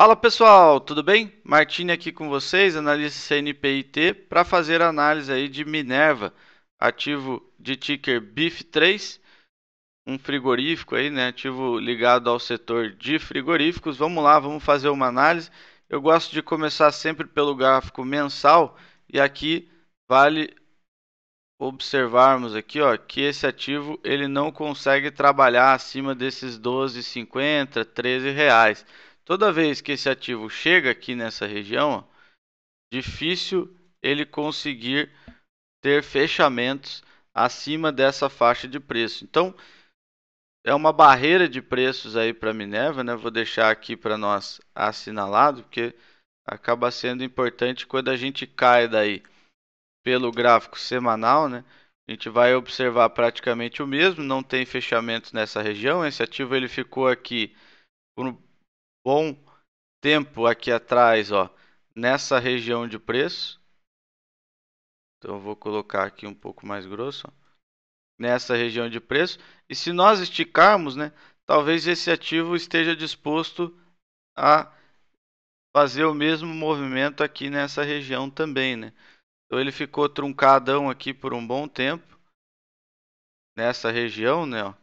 Fala pessoal, tudo bem? Martini aqui com vocês, analista CNPIT, para fazer análise aí de Minerva, ativo de ticker BIF3, um frigorífico aí, né? Ativo ligado ao setor de frigoríficos. Vamos lá, vamos fazer uma análise. Eu gosto de começar sempre pelo gráfico mensal e aqui vale observarmos aqui, ó, que esse ativo ele não consegue trabalhar acima desses 12,50, 13 reais. Toda vez que esse ativo chega aqui nessa região, difícil ele conseguir ter fechamentos acima dessa faixa de preço. Então, é uma barreira de preços aí para Minerva, né? Vou deixar aqui para nós assinalado, porque acaba sendo importante quando a gente cai daí pelo gráfico semanal, né? A gente vai observar praticamente o mesmo, não tem fechamento nessa região. Esse ativo ele ficou aqui por bom tempo aqui atrás, ó, nessa região de preço. Então eu vou colocar aqui um pouco mais grosso, ó, nessa região de preço. E se nós esticarmos, né, talvez esse ativo esteja disposto a fazer o mesmo movimento aqui nessa região também, né? Então ele ficou truncadão aqui por um bom tempo nessa região, né? Ó.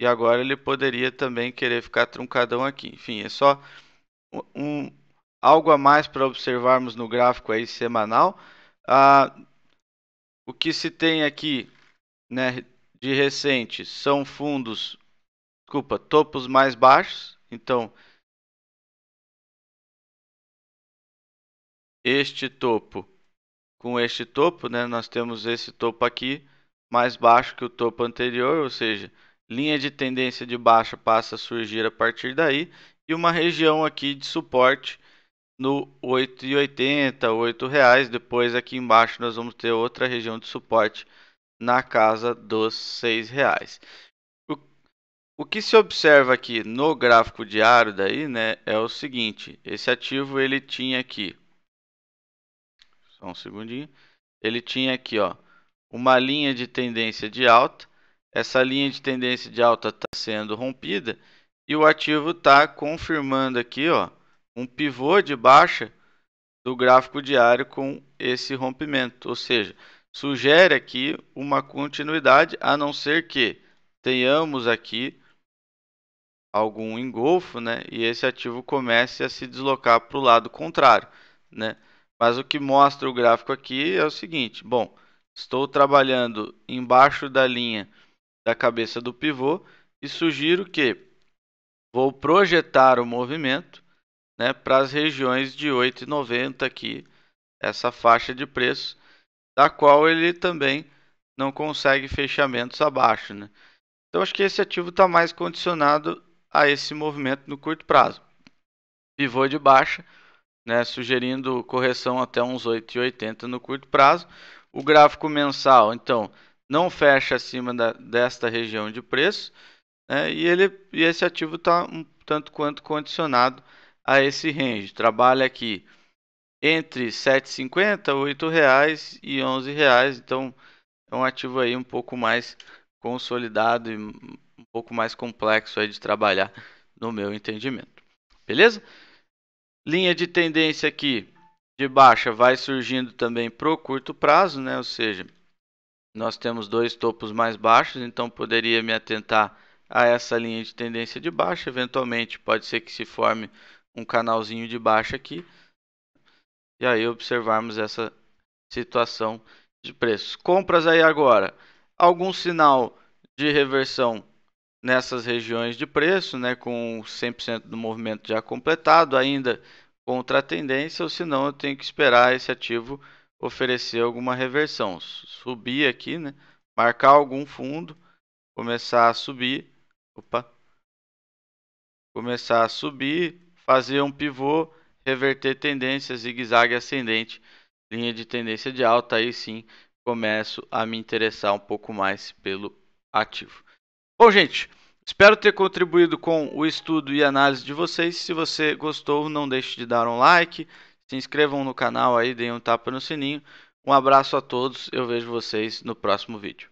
E agora ele poderia também querer ficar truncadão aqui. Enfim, é só um, algo a mais para observarmos no gráfico aí semanal. Ah, o que se tem aqui né, de recente são fundos, desculpa, topos mais baixos. Então, este topo com este topo, né, nós temos esse topo aqui mais baixo que o topo anterior, ou seja, linha de tendência de baixa passa a surgir a partir daí e uma região aqui de suporte no 8,80, R$ reais. Depois aqui embaixo nós vamos ter outra região de suporte na casa dos R$ reais. O, o que se observa aqui no gráfico diário daí, né, é o seguinte: esse ativo ele tinha aqui, só um segundinho, ele tinha aqui, ó, uma linha de tendência de alta essa linha de tendência de alta está sendo rompida e o ativo está confirmando aqui ó, um pivô de baixa do gráfico diário com esse rompimento, ou seja, sugere aqui uma continuidade, a não ser que tenhamos aqui algum engolfo, né? E esse ativo comece a se deslocar para o lado contrário, né? Mas o que mostra o gráfico aqui é o seguinte: bom, estou trabalhando embaixo da linha da cabeça do pivô e sugiro que vou projetar o movimento né, para as regiões de 8,90 aqui, é essa faixa de preço, da qual ele também não consegue fechamentos abaixo. Né? Então acho que esse ativo está mais condicionado a esse movimento no curto prazo. Pivô de baixa, né, sugerindo correção até uns 8,80 no curto prazo. O gráfico mensal, então, não fecha acima da, desta região de preço né, e, ele, e esse ativo está um tanto quanto condicionado a esse range. Trabalha aqui entre R$ 7,50, R$ 8,00 e R$ 11,00. Então é um ativo aí um pouco mais consolidado e um pouco mais complexo aí de trabalhar no meu entendimento. Beleza? Linha de tendência aqui de baixa vai surgindo também para o curto prazo, né? ou seja, nós temos dois topos mais baixos, então poderia me atentar a essa linha de tendência de baixa. Eventualmente, pode ser que se forme um canalzinho de baixa aqui. E aí observarmos essa situação de preços. Compras aí agora. Algum sinal de reversão nessas regiões de preço, né, com 100% do movimento já completado, ainda contra a tendência, ou senão eu tenho que esperar esse ativo oferecer alguma reversão. Subir aqui, né? Marcar algum fundo, começar a subir. Opa. Começar a subir, fazer um pivô, reverter tendência, zigue-zague ascendente, linha de tendência de alta, aí sim começo a me interessar um pouco mais pelo ativo. Bom, gente, espero ter contribuído com o estudo e análise de vocês. Se você gostou, não deixe de dar um like se inscrevam no canal aí, deem um tapa no sininho. Um abraço a todos, eu vejo vocês no próximo vídeo.